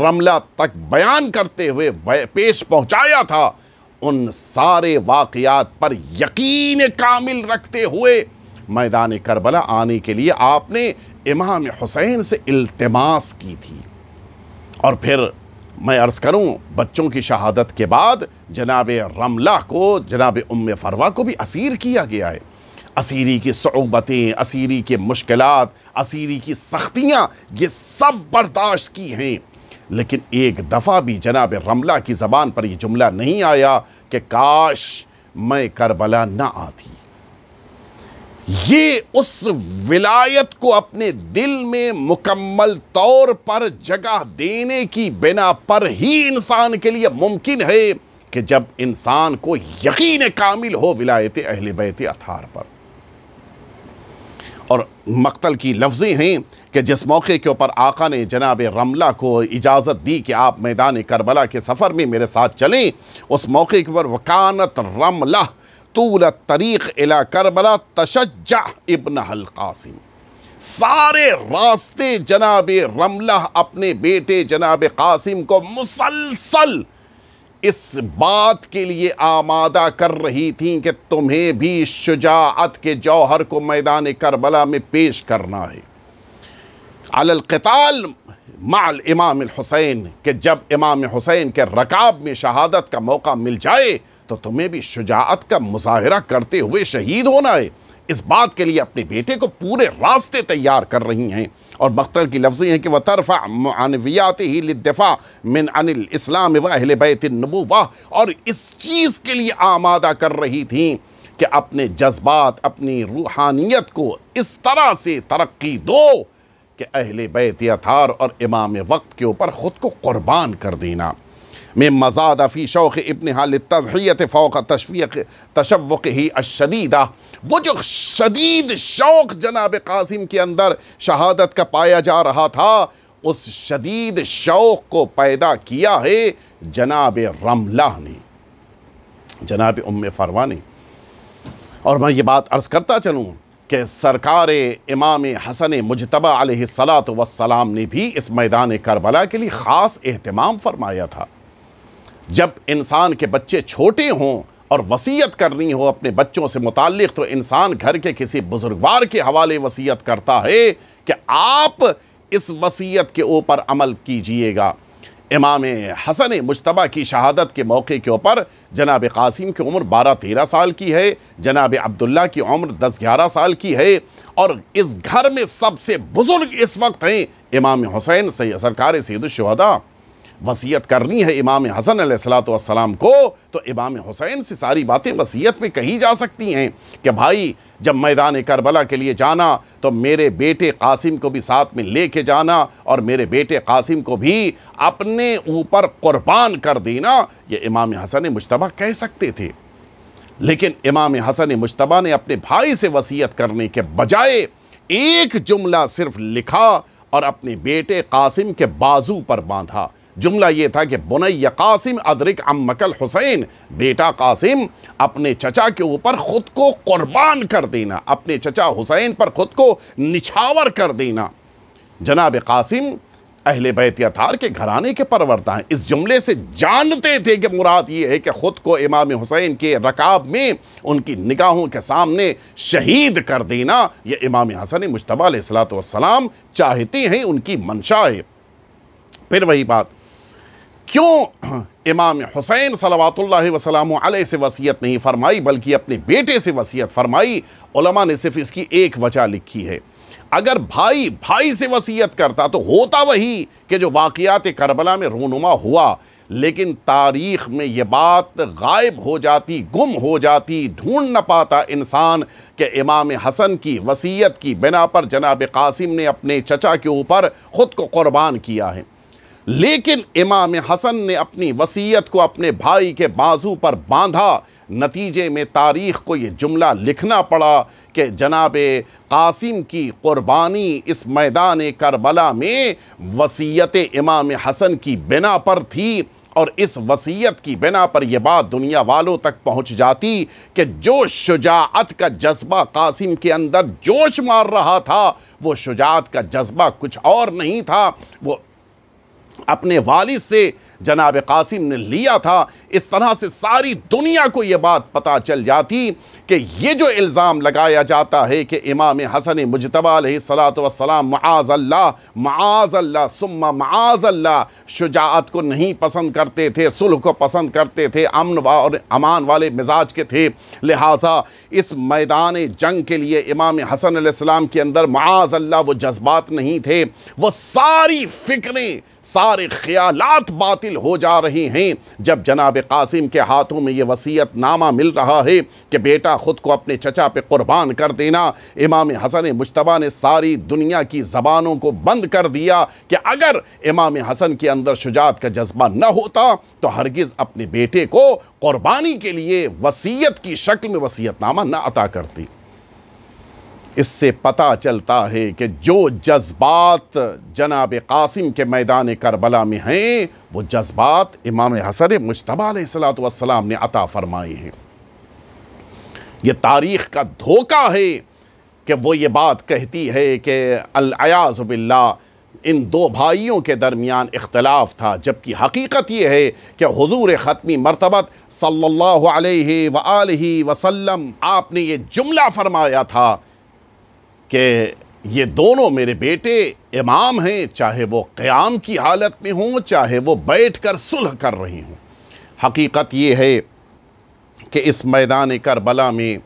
A: रमला तक बयान करते हुए पेश पहुँचाया था उन सारे वाक़ात पर यकीन कामिल रखते हुए मैदान करबला आने के लिए आपने इमाम हुसैन से इल्तमास की थी और फिर मैं अर्ज़ करूं बच्चों की शहादत के बाद जनाब रमला को जनाब उम फरवा को भी असीर किया गया है असीरी की सौबतें असीरी के मुश्किल असीरी की सख्तियाँ ये सब बर्दाश्त की हैं लेकिन एक दफ़ा भी जनाब रमला की ज़बान पर यह जुमला नहीं आया कि काश मैं करबला ना आती ये उस विलायत को अपने दिल में मुकम्मल तौर पर जगह देने की बिना पर ही इंसान के लिए मुमकिन है कि जब इंसान को यकीन कामिल हो विलायत अहले बैत अथार पर और मकतल की लफ्ज़ें हैं कि जिस मौके के ऊपर आका ने जनाब रमला को इजाज़त दी कि आप मैदान करबला के सफ़र में मेरे साथ चलें उस मौके के ऊपर वकानत रमला तूल तरीक़ इला करबला तशज्जा इबन हलकासिम सारे रास्ते जनाब रमला अपने बेटे जनाब कासिम को मुसलसल इस बात के लिए आमादा कर रही थी कि तुम्हें भी शुजात के जौहर को मैदान करबला में पेश करना है अलकताल माल इमाम हुसैन के जब इमाम हुसैन के रकाब में शहादत का मौका मिल जाए तो तुम्हें भी शुजात का मुजाहरा करते हुए शहीद होना है इस बात के लिए अपने बेटे को पूरे रास्ते तैयार कर रही हैं और बख्तर की लफ्ज़ी हैं कि वह तरफ़ा ही लिदफ़ा मिन अनिल इस्लाम वाहल बैतनबूवा और इस चीज़ के लिए आमादा कर रही थी कि अपने जज्बात अपनी रूहानियत को इस तरह से तरक्की दो कि अहल बैत अथार और इमाम वक्त के ऊपर ख़ुद को क़ुरबान कर देना में मजाद अफ़ी शौक़ इबन हाल तजियत फ़ौक़ तशफ़ीक तशवक ही अशदीदा वो जो शदीद शौक़ जनाब कासिम के अंदर शहादत का पाया जा रहा था उस शदीद शौक़ को पैदा किया है जनाब रमला ने जनाब उम फरवा ने और मैं ये बात अर्ज़ करता चलूँ कि सरकार इमाम हसन मुजतबा सलात वसलाम ने भी इस मैदान करबला के लिए ख़ास अहतमाम फरमाया था जब इंसान के बच्चे छोटे हों और वसीयत करनी हो अपने बच्चों से मुतक़ तो इंसान घर के किसी बुजुर्गवार के हवाले वसीयत करता है कि आप इस वसीयत के ऊपर अमल कीजिएगा इमाम हसन मुशतबा की शहादत के मौके के ऊपर जनाब कासिम की उम्र बारह तेरह साल की है जनाब अब्दुल्ला की उम्र दस ग्यारह साल की है और इस घर में सबसे बुज़ुर्ग इस वक्त हैं इमाम हुसैन सरकार सैदुलशहदा शहदा वसीयत करनी है इमाम हसन सलाम को तो इमाम हुसैन से सारी बातें वसीयत में कही जा सकती हैं कि भाई जब मैदान करबला के लिए जाना तो मेरे बेटे कासिम को भी साथ में ले के जाना और मेरे बेटे कासिम को भी अपने ऊपर क़ुरबान कर देना ये इमाम हसन मुशतबा कह सकते थे लेकिन इमाम हसन मुशतबा ने अपने भाई से वसीयत करने के बजाय एक जुमला सिर्फ लिखा और अपने बेटे कासिम के बाजू पर बांधा जुमला ये था कि बुनैया कासिम अदरिक अम्मकल हुसैन बेटा कासिम अपने चचा के ऊपर ख़ुद को क़ुरबान कर देना अपने चचा हुसैन पर ख़ुद को निछावर कर देना जनाब कासिम अहल बैतार के घराने के परवरता हैं इस जुमले से जानते थे कि मुराद ये है कि ख़ुद को इमाम हुसैन के रकाब में उनकी निगाहों के सामने शहीद कर देना ये इमाम हसन मुशतबा सलात चाहती हैं उनकी मंशा है फिर वही बात क्यों इमाम हुसैन सलावात वसलाम से वसीयत नहीं फरमाई बल्कि अपने बेटे से वसीयत फरमाई उलमा ने सिर्फ इसकी एक वजह लिखी है अगर भाई भाई से वसीयत करता तो होता वही कि जो वाक़ात करबला में रोनुमा हुआ लेकिन तारीख़ में ये बात गायब हो जाती गुम हो जाती ढूंढ न पाता इंसान के इमाम हसन की वसीयत की बिना पर जनाब कासिम ने अपने चचा के ऊपर ख़ुद को क़ुरबान किया है लेकिन इमाम हसन ने अपनी वसीयत को अपने भाई के बाजू पर बांधा नतीजे में तारीख़ को ये जुमला लिखना पड़ा कि जनाब कासिम की क़ुरबानी इस मैदान करबला में वसीयत इमाम हसन की बिना पर थी और इस वसीयत की बिना पर यह बात दुनिया वालों तक पहुंच जाती कि जो शुजात का जज्बा कासिम के अंदर जोश मार रहा था वो शुजात का जज्बा कुछ और नहीं था वो अपने वालिद से जनाब कासिम ने लिया था इस तरह से सारी दुनिया को ये बात पता चल जाती कि ये जो इल्ज़ाम लगाया जाता है कि इमाम हसन मुजतबा सलात वसलाम माज़ल्ला अल्लाह सुम्मा माज़ल्ला शुजात को नहीं पसंद करते थे सुलह को पसंद करते थे अमन व और अमान वाले मिजाज के थे लिहाजा इस मैदान जंग के लिए इमाम हसन के अंदर माज़ल्ला वो जज्बात नहीं थे वो सारी फ़िक्रें सारे ख्यालात बातिल हो जा रहे हैं जब जनाब कासिम के हाथों में ये वसीयत नामा मिल रहा है कि बेटा ख़ुद को अपने चचा पे कुर्बान कर देना इमाम हसन मुशतबा ने सारी दुनिया की ज़बानों को बंद कर दिया कि अगर इमाम हसन के अंदर शुजात का जज्बा न होता तो हरगिज़ अपने बेटे को कुर्बानी के लिए वसीयत की शक्ल में वसीयतनामा न अता करती इससे पता चलता है कि जो जज्बात जनाब कासिम के मैदान करबला में हैं वो जज्बात इमाम हसन मुशतबा सलातम ने अता फ़रमाए हैं ये तारीख़ का धोखा है कि वो ये बात कहती है कि अलयाज़ इन दो भाइयों के दरमियान इख्तलाफ था जबकि हकीकत यह है कि हजूर ख़त्मी मरतबत सल्ला अलैहि आपने ये जुमला फरमाया था कि ये दोनों मेरे बेटे इमाम हैं चाहे वो क़्याम की हालत में हों चाहे वो बैठ कर सुलह कर रही हों हकीकत ये है कि इस मैदान करबला में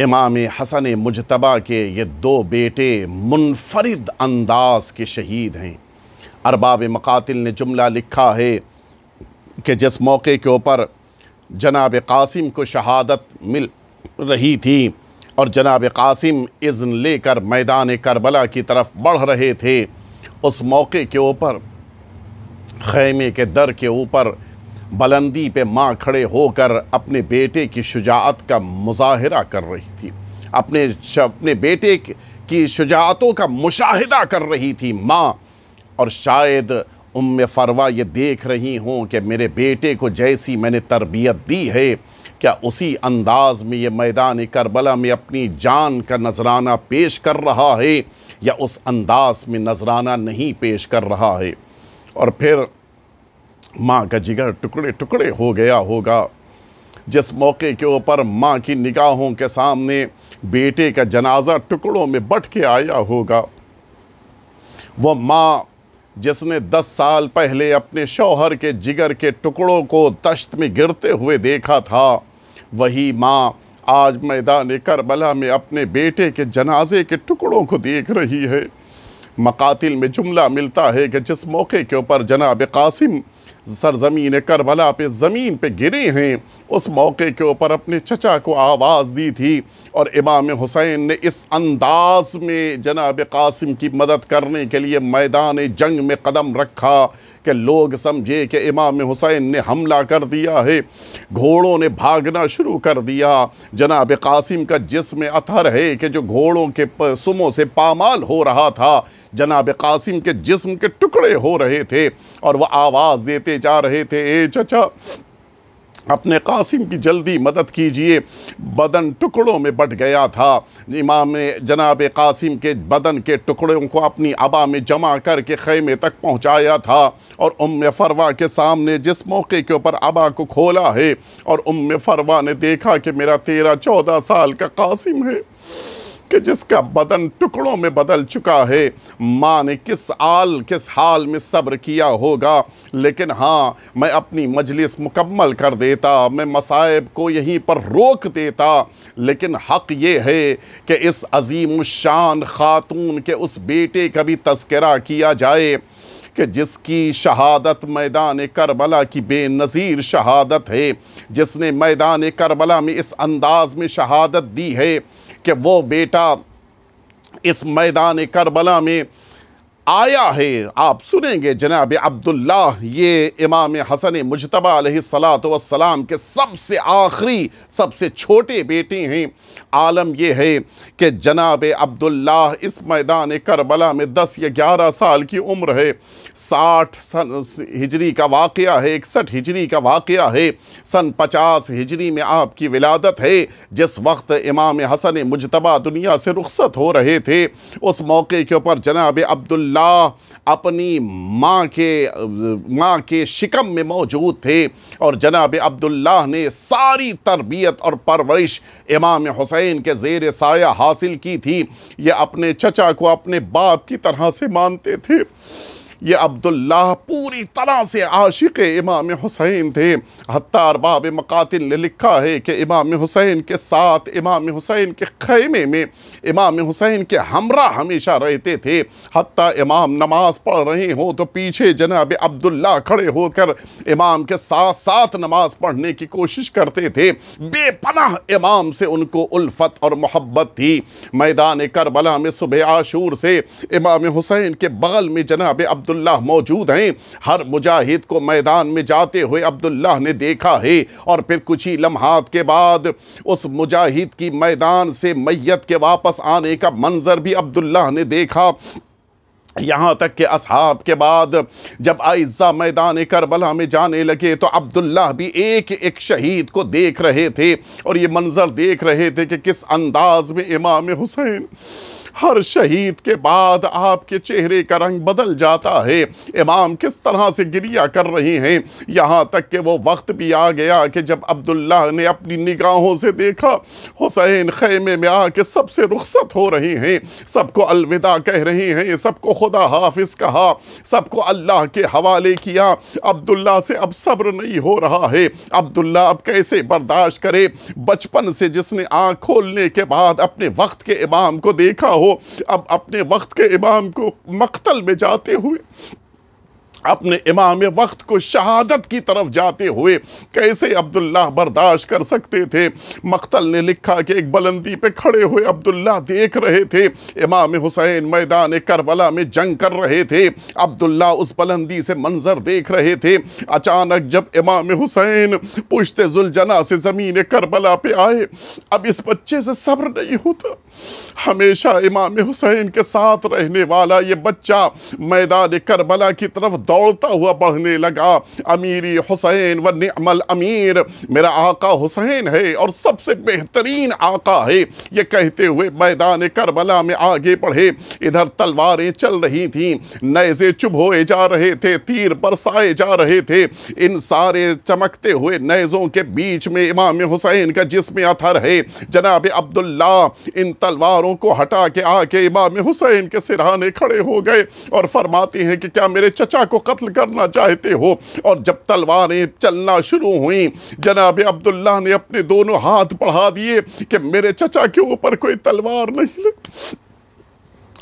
A: इमाम हसन मुजतबा के ये दो बेटे मुनफरद अंदाज के शहीद हैं अरबाब मकातिल ने जुमला लिखा है कि जिस मौके के ऊपर जनाब कासिम को शहादत मिल रही थी और जनाब कासिम इज़्न लेकर मैदान करबला की तरफ बढ़ रहे थे उस मौके के ऊपर खैमे के दर के ऊपर बुलंदी पे माँ खड़े होकर अपने बेटे की शुजात का मुजाहरा कर रही थी अपने अपने बेटे की शुजातों का मुशाहिदा कर रही थी माँ और शायद उम फरवा ये देख रही हूँ कि मेरे बेटे को जैसी मैंने तरबियत दी है क्या उसी अंदाज में ये मैदान करबला में अपनी जान का नजराना पेश कर रहा है या उस अंदाज में नजराना नहीं पेश कर रहा है और फिर माँ का जिगर टुकड़े टुकड़े हो गया होगा जिस मौके के ऊपर माँ की निगाहों के सामने बेटे का जनाजा टुकड़ों में बट के आया होगा वो माँ जिसने दस साल पहले अपने शौहर के जिगर के टुकड़ों को दश्त में गिरते हुए देखा था वही माँ आज मैदान करबला में अपने बेटे के जनाजे के टुकड़ों को देख रही है मकातिल में जुमला मिलता है कि जिस मौके के ऊपर जनाब कासिम सरजमीन करबला पे ज़मीन पे गिरे हैं उस मौके के ऊपर अपने चचा को आवाज़ दी थी और इमाम हुसैन ने इस अंदाज में जनाब कासिम की मदद करने के लिए मैदान जंग में कदम रखा कि लोग समझे कि इमाम हुसैन ने हमला कर दिया है घोड़ों ने भागना शुरू कर दिया जनाब कासिम का जिसम अतर है कि जो घोड़ों के सुमों से पामाल हो रहा था जनाब कासिम के जिसम के टुकड़े हो रहे थे और वह आवाज़ देते जा रहे थे ए चचा अपने कासिम की जल्दी मदद कीजिए बदन टुकड़ों में बट गया था इमाम जनाब कासिम के बदन के टुकड़ों को अपनी आबा में जमा करके खैमे तक पहुंचाया था और उम फरवा के सामने जिस मौके के ऊपर आबा को खोला है और उम फरवा ने देखा कि मेरा तेरह चौदह साल का कासिम है कि जिसका बदन टुकड़ों में बदल चुका है माँ ने किस आल किस हाल में सब्र किया होगा लेकिन हाँ मैं अपनी मजलिस मुकम्मल कर देता मैं मसाइब को यहीं पर रोक देता लेकिन हक ये है कि इस अजीम शान ख़ातून के उस बेटे का भी तस्करा किया जाए कि जिसकी शहादत मैदान करबला की बेनज़ीर शहादत है जिसने मैदान करबला में इस अंदाज़ में शहादत दी है कि वो बेटा इस मैदान करबला में आया है आप सुनेंगे जनाब अब्दुल्ला ये इमाम हसन मुशतबा सलात वसलाम के सबसे आखिरी सबसे छोटे बेटे हैं आलम यह है कि जनाब अब्दुल्ला इस मैदान करबला में 10 या 11 साल की उम्र है 60 सन हिजरी का वाक़ है इकसठ हिजरी का वाक़ है सन 50 हिजरी में आपकी विलादत है जिस वक्त इमाम हसन मुशतबा दुनिया से रुखसत हो रहे थे उस मौके के ऊपर जनाब अब्दुल्ला अल्लाह अपनी माँ के माँ के शिकम में मौजूद थे और जनाब अब्दुल्लाह ने सारी तरबियत और परवरिश इमाम हुसैन के ज़ेर साया हासिल की थी ये अपने चचा को अपने बाप की तरह से मानते थे ये अब्दुल्ला पूरी तरह से आशिक इमाम हुसैन थे हती अरबाब मकातिल ने लिखा है कि इमाम हुसैन के साथ इमाम हुसैन के खैमे में इमाम हुसैन के हमरा हमेशा रहते थे हती इमाम नमाज पढ़ रहे हों तो पीछे जनाब अब्दुल्ला खड़े होकर इमाम के साथ साथ नमाज पढ़ने की कोशिश करते थे बेपनाह इमाम से उनको उल्फत और मोहब्बत थी मैदान करबला में सुबह आशूर से इमाम हुसैन के बगल में जनाब अब्दुल अब्दुल्ला मौजूद हैं हर मुजाहिद को मैदान में जाते हुए अब्दुल्ला ने देखा है और फिर कुछ ही लम्हात के बाद उस मुजाहिद की मैदान से मैत के वापस आने का मंज़र भी अब्दुल्ला ने देखा यहाँ तक के असहाब के बाद जब आयजा मैदान करबला में जाने लगे तो अब्दुल्ला भी एक एक शहीद को देख रहे थे और ये मंज़र देख रहे थे कि किस अंदाज़ में इमाम हुसैन हर शहीद के बाद आपके चेहरे का रंग बदल जाता है इमाम किस तरह से गिरिया कर रहे हैं यहाँ तक कि वो वक्त भी आ गया कि जब अब्दुल्ला ने अपनी निगाहों से देखा हुसैन खैमे में आके सबसे रुखसत हो रहे हैं सबको अलविदा कह रहे हैं सबको खुदा हाफिज कहा सबको अल्लाह के हवाले किया अब्दुल्ला से अब सब्र नहीं हो रहा है अब्दुल्ला अब कैसे बर्दाश्त करे बचपन से जिसने आँख खोलने के बाद अपने वक्त के इमाम को देखा हो हो अब अपने वक्त के इमाम को मख्तल में जाते हुए अपने इमाम वक्त को शहादत की तरफ जाते हुए कैसे अब्दुल्ला बर्दाश्त कर सकते थे मख्तल ने लिखा कि एक बुलंदी पे खड़े हुए अब्दुल्ला देख रहे थे इमाम हुसैन मैदान करबला में जंग कर रहे थे अब्दुल्ला उस बुलंदी से मंजर देख रहे थे अचानक जब इमाम हुसैन पुश्ते जुलजना से ज़मीन करबला पे आए अब इस बच्चे से सब्र नहीं होता हमेशा इमाम हुसैन के साथ रहने वाला ये बच्चा मैदान करबला की तरफ दौड़ता हुआ बढ़ने लगा अमीरी हुसैन व नमल अमीर मेरा आका हुसैन है और सबसे बेहतरीन आका है ये कहते हुए मैदान करबला में आगे बढ़े इधर तलवारें चल रही थीं नैजे चुभोए जा रहे थे तीर बरसाए जा रहे थे इन सारे चमकते हुए नैज़ों के बीच में इमाम हुसैन का जिसम अथर है जनाब अब्दुल्ला इन तलवारों को हटा के आके इमाम हुसैन के सिरहाने खड़े हो गए और फरमाते हैं कि क्या मेरे चचा को कत्ल करना चाहते हो और जब तलवारें चलना शुरू हुई जनाब अब्दुल्ला ने अपने दोनों हाथ बढ़ा दिए कि मेरे चचा के ऊपर कोई तलवार नहीं लगती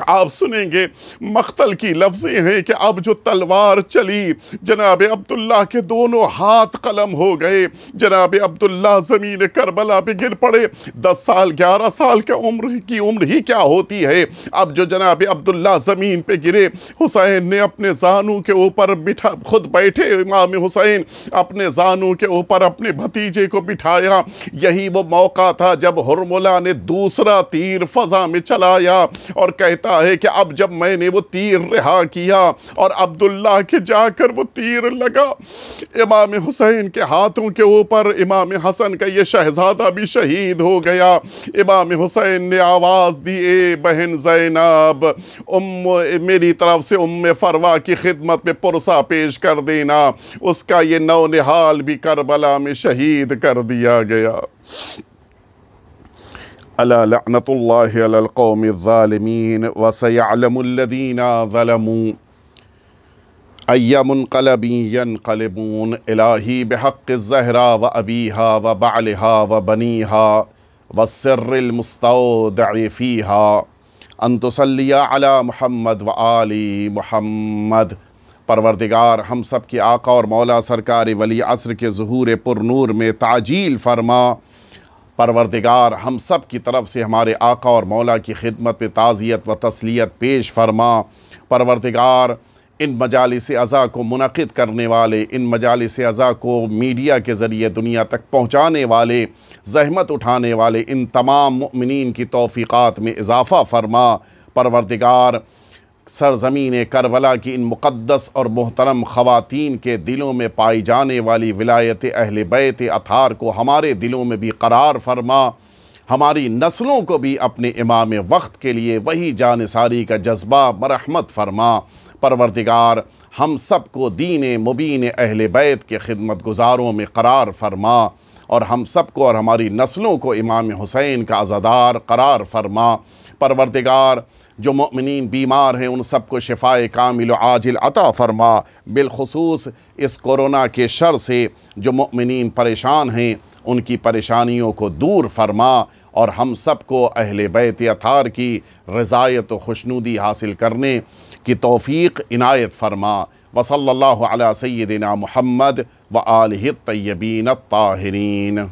A: आप सुनेंगे मख्तल की लफ्ज़ें हैं कि अब जो तलवार चली जनाब अब्दुल्ला के दोनों हाथ कलम हो गए जनाब अब्दुल्ला ज़मीन करबला पे गिर पड़े दस साल ग्यारह साल के उम्र की उम्र ही क्या होती है अब जो जनाब अब्दुल्ला ज़मीन पे गिरे हुसैन ने अपने जानू के ऊपर बिठा खुद बैठे इमाम हुसैन अपने जानू के ऊपर अपने भतीजे को बिठाया यही वो मौका था जब हरमुला ने दूसरा तीर फ़जा में चलाया और कहता कहता है कि अब जब मैंने वो तीर रिहा किया और अब्दुल्ला के जाकर वो तीर लगा इमाम हुसैन के हाथों के ऊपर इमाम हसन का ये शहजादा भी शहीद हो गया इमाम हुसैन ने आवाज़ दी ए बहन जैनब उम मेरी तरफ से उम फरवा की खिदमत में पुरसा पेश कर देना उसका ये नौ निहाल भी करबला में शहीद कर दिया गया अला लनतल्लाकौमिन वसयालमदीन ज़लमू अयमकलबीन कलबून इलाही बहक़ ज़हरा व अबीहा व बालहा व बनीहा वसरमस्तफ़ीहा अनतसलिया अला महमद व आली महमद परवरदिगार हम सब के आका और मौला सरकारी वली असर के ظहूर पुरनूर में ताजील फरमा परवरदिगार हम सब की तरफ से हमारे आका और मौला की खिदमत में ताज़ियत व तसलियत पेश फरमा परवरदिगार इन मजालस अज़ा को मनद करने वाले इन मजालस अज़ा को मीडिया के ज़रिए दुनिया तक पहुँचाने वाले जहमत उठाने वाले इन तमाम ममिन की तोफ़ीक़ात में इजाफ़ा फरमा परवरदिगार सरजमीन करबला की इन मुक़दस और मोहतरम ख़वातीन के दिलों में पाई जाने वाली विलायत अहल बैत अतार को हमारे दिलों में भी करार फरमा हमारी नस्लों को भी अपने इमाम वक्त के लिए वही जानसारी का जज्बा मरहमत फरमा परवरदिगार हम सब को दीन मुबीन अहल बैत के खिदमत गुजारों में करार फरमा और हम सब को और हमारी नस्लों को इमाम हुसैन का अज़ादार करार फरमा परवरदिगार जो ममिन बीमार हैं उन सबको शिफाए कामिल आजिल अता फरमा बिलखसूस इस कोरोना के शर से जो ममिन परेशान हैं उनकी परेशानियों को दूर फरमा और हम सब को अहल बैत अतार की रज़ायत खुशनुदी हासिल करने की तोफ़ी इनायत फरमा वसल्ला सैदना महमद व आल तय्यबीन ताहरीन